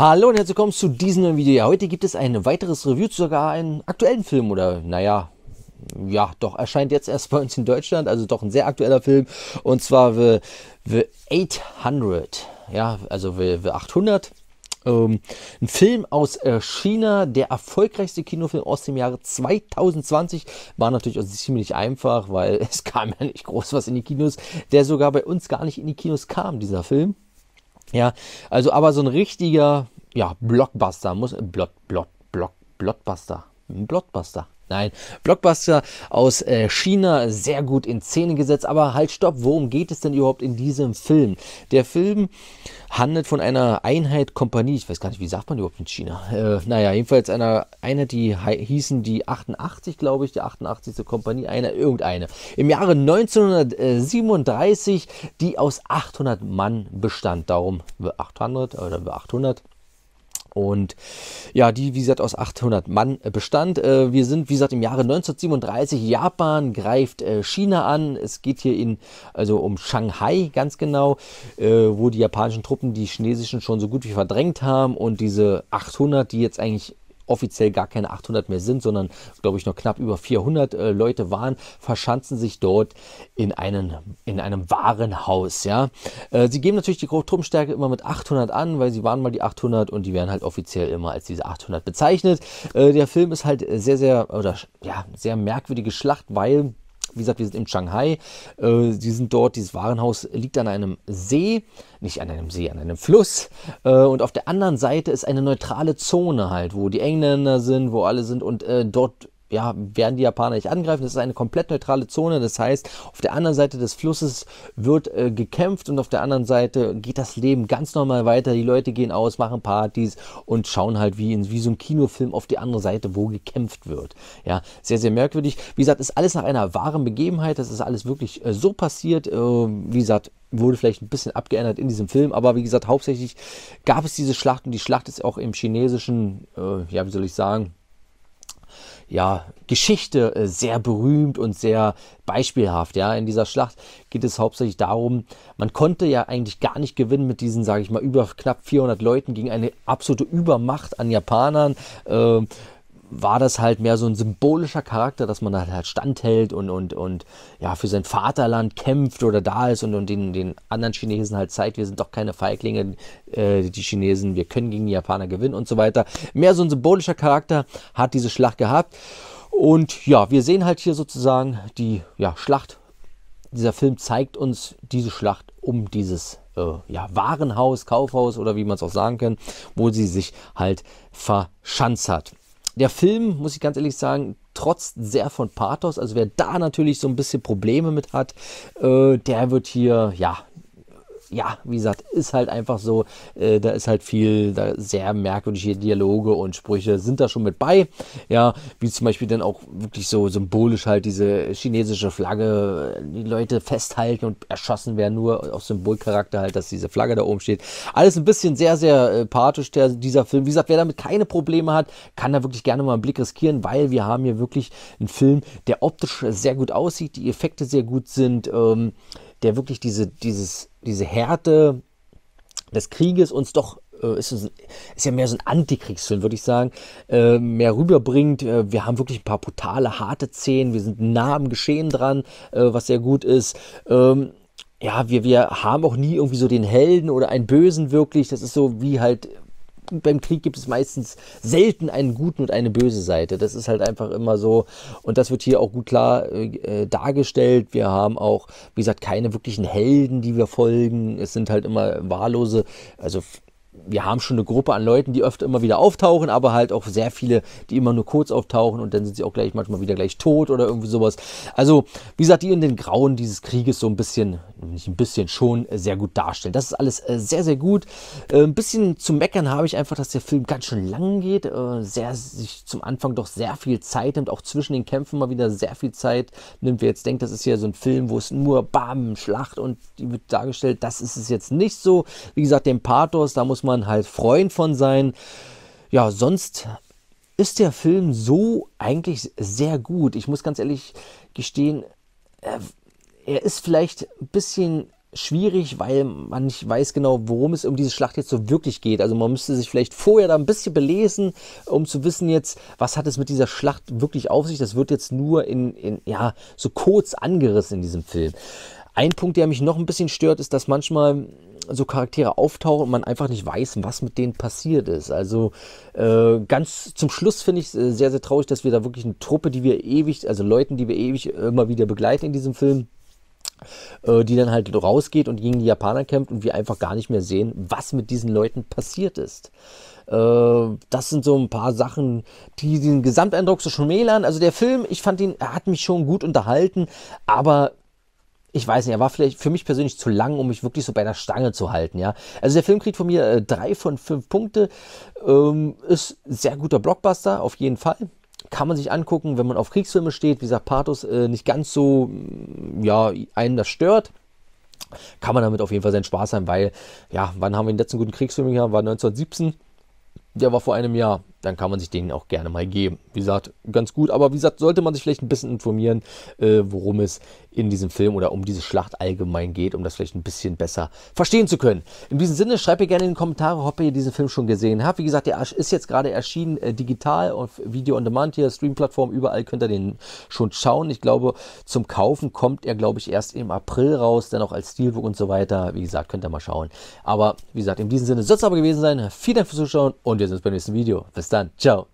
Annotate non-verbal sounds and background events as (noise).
Hallo und herzlich willkommen zu diesem neuen Video. Ja, heute gibt es ein weiteres Review zu sogar einem aktuellen Film oder naja, ja, doch erscheint jetzt erst bei uns in Deutschland, also doch ein sehr aktueller Film und zwar The, The 800. Ja, also The, The 800. Ähm, ein Film aus äh, China, der erfolgreichste Kinofilm aus dem Jahre 2020. War natürlich auch ziemlich einfach, weil (laughs) es kam ja nicht groß was in die Kinos, der sogar bei uns gar nicht in die Kinos kam, dieser Film. Ja, also aber so ein richtiger, ja, Blockbuster muss, Blot, Blot, Block, Blockbuster, ein Blockbuster, Nein, Blockbuster aus äh, China, sehr gut in Szene gesetzt, aber halt stopp, worum geht es denn überhaupt in diesem Film? Der Film handelt von einer Einheit, Kompanie, ich weiß gar nicht, wie sagt man überhaupt in China? Äh, naja, jedenfalls einer Einheit, die hießen die 88, glaube ich, die 88. Kompanie, einer, irgendeine. Im Jahre 1937, die aus 800 Mann bestand, darum 800 oder 800. Und ja, die, wie gesagt, aus 800 Mann äh, bestand. Äh, wir sind, wie gesagt, im Jahre 1937. Japan greift äh, China an. Es geht hier in, also um Shanghai ganz genau, wo die japanischen Truppen die chinesischen schon so gut wie verdrängt haben. Und diese 800, die jetzt eigentlich offiziell gar keine 800 mehr sind, sondern glaube ich noch knapp über 400 äh, Leute waren, verschanzen sich dort in, einen, in einem Warenhaus. Ja? Äh, sie geben natürlich die Truppenstärke immer mit 800 an, weil sie waren mal die 800 und die werden halt offiziell immer als diese 800 bezeichnet. Äh, der Film ist halt sehr, sehr, oder ja, sehr merkwürdige Schlacht, weil wie gesagt, wir sind in Shanghai. Äh, sie sind dort, dieses Warenhaus liegt an einem See, nicht an einem See, an einem Fluss. Äh, und auf der anderen Seite ist eine neutrale Zone halt, wo die Engländer sind, wo alle sind. Und äh, dort ja, werden die Japaner nicht angreifen. Das ist eine komplett neutrale Zone. Das heißt, auf der anderen Seite des Flusses wird äh, gekämpft und auf der anderen Seite geht das Leben ganz normal weiter. Die Leute gehen aus, machen Partys und schauen halt wie in wie so ein Kinofilm auf die andere Seite, wo gekämpft wird. Ja, sehr, sehr merkwürdig. Wie gesagt, ist alles nach einer wahren Begebenheit. Das ist alles wirklich äh, so passiert. Äh, wie gesagt, wurde vielleicht ein bisschen abgeändert in diesem Film, aber wie gesagt, hauptsächlich gab es diese Schlacht und die Schlacht ist auch im chinesischen, äh, ja, wie soll ich sagen, ja, Geschichte äh, sehr berühmt und sehr beispielhaft. Ja, in dieser Schlacht geht es hauptsächlich darum, man konnte ja eigentlich gar nicht gewinnen mit diesen, sage ich mal, über knapp 400 Leuten gegen eine absolute Übermacht an Japanern. Äh, war das halt mehr so ein symbolischer Charakter, dass man halt standhält und, und, und ja, für sein Vaterland kämpft oder da ist und, und den, den anderen Chinesen halt zeigt, wir sind doch keine Feiglinge, äh, die Chinesen, wir können gegen die Japaner gewinnen und so weiter. Mehr so ein symbolischer Charakter hat diese Schlacht gehabt. Und ja, wir sehen halt hier sozusagen die ja, Schlacht. Dieser Film zeigt uns diese Schlacht um dieses äh, ja, Warenhaus, Kaufhaus oder wie man es auch sagen kann, wo sie sich halt verschanzt hat. Der Film, muss ich ganz ehrlich sagen, trotzt sehr von Pathos. Also wer da natürlich so ein bisschen Probleme mit hat, äh, der wird hier, ja, ja, wie gesagt, ist halt einfach so, äh, da ist halt viel, da sehr merkwürdige Dialoge und Sprüche sind da schon mit bei. Ja, wie zum Beispiel dann auch wirklich so symbolisch halt diese chinesische Flagge, die Leute festhalten und erschossen werden, nur auf Symbolcharakter halt, dass diese Flagge da oben steht. Alles ein bisschen sehr, sehr äh, pathisch, der, dieser Film. Wie gesagt, wer damit keine Probleme hat, kann da wirklich gerne mal einen Blick riskieren, weil wir haben hier wirklich einen Film, der optisch sehr gut aussieht, die Effekte sehr gut sind. Ähm, der wirklich diese, dieses, diese Härte des Krieges uns doch äh, ist, ist, ja mehr so ein Antikriegsfilm, würde ich sagen, äh, mehr rüberbringt. Äh, wir haben wirklich ein paar brutale, harte Szenen, wir sind nah am Geschehen dran, äh, was sehr gut ist. Ähm, ja, wir, wir haben auch nie irgendwie so den Helden oder einen Bösen wirklich. Das ist so wie halt beim Krieg gibt es meistens selten einen guten und eine böse Seite. Das ist halt einfach immer so. Und das wird hier auch gut klar äh, äh dargestellt. Wir haben auch, wie gesagt, keine wirklichen Helden, die wir folgen. Es sind halt immer wahllose, also wir haben schon eine Gruppe an Leuten, die öfter immer wieder auftauchen, aber halt auch sehr viele, die immer nur kurz auftauchen und dann sind sie auch gleich manchmal wieder gleich tot oder irgendwie sowas. Also, wie gesagt, die in den Grauen dieses Krieges so ein bisschen, nicht ein bisschen, schon sehr gut darstellen. Das ist alles äh, sehr, sehr gut. Äh, ein bisschen zu meckern habe ich einfach, dass der Film ganz schön lang geht, äh, sehr, sich zum Anfang doch sehr viel Zeit nimmt, auch zwischen den Kämpfen mal wieder sehr viel Zeit nimmt. Wer jetzt denkt, das ist ja so ein Film, wo es nur Bam, Schlacht und die wird dargestellt, das ist es jetzt nicht so. Wie gesagt, den Pathos, da muss muss man halt Freund von sein. Ja, sonst ist der Film so eigentlich sehr gut. Ich muss ganz ehrlich gestehen, äh, er ist vielleicht ein bisschen schwierig, weil man nicht weiß genau, worum es um diese Schlacht jetzt so wirklich geht. Also man müsste sich vielleicht vorher da ein bisschen belesen, um zu wissen jetzt, was hat es mit dieser Schlacht wirklich auf sich. Das wird jetzt nur in, in ja, so kurz angerissen in diesem Film. Ein Punkt, der mich noch ein bisschen stört, ist, dass manchmal so Charaktere auftauchen und man einfach nicht weiß, was mit denen passiert ist. Also äh, ganz zum Schluss finde ich es äh, sehr, sehr traurig, dass wir da wirklich eine Truppe, die wir ewig, also Leuten, die wir ewig immer wieder begleiten in diesem Film, äh, die dann halt rausgeht und gegen die Japaner kämpft und wir einfach gar nicht mehr sehen, was mit diesen Leuten passiert ist äh, das sind so ein paar Sachen, die den Gesamteindruck so schmälern. Also der Film, ich fand ihn, er hat mich schon gut unterhalten, aber ich weiß nicht, er war vielleicht für mich persönlich zu lang, um mich wirklich so bei der Stange zu halten, ja. Also der Film kriegt von mir äh, drei von fünf Punkte, ähm, ist sehr guter Blockbuster, auf jeden Fall. Kann man sich angucken, wenn man auf Kriegsfilme steht, wie gesagt, Pathos äh, nicht ganz so, mm, ja, einen das stört kann man damit auf jeden Fall seinen Spaß haben, weil, ja, wann haben wir den letzten guten Kriegsfilm gehabt? War 1917. Der war vor einem Jahr dann kann man sich den auch gerne mal geben. Wie gesagt, ganz gut, aber wie gesagt, sollte man sich vielleicht ein bisschen informieren, äh, worum es in diesem Film oder um diese Schlacht allgemein geht, um das vielleicht ein bisschen besser verstehen zu können. In diesem Sinne, schreibt mir gerne in die Kommentare, ob ihr diesen Film schon gesehen habt. Wie gesagt, der ist jetzt gerade erschienen, äh, digital auf Video on Demand hier, Stream-Plattform, überall könnt ihr den schon schauen. Ich glaube, zum Kaufen kommt er, glaube ich, erst im April raus, dann auch als Steelbook und so weiter. Wie gesagt, könnt ihr mal schauen. Aber wie gesagt, in diesem Sinne soll es aber gewesen sein. Vielen Dank fürs Zuschauen und wir sehen uns beim nächsten Video. Bis done. Ciao.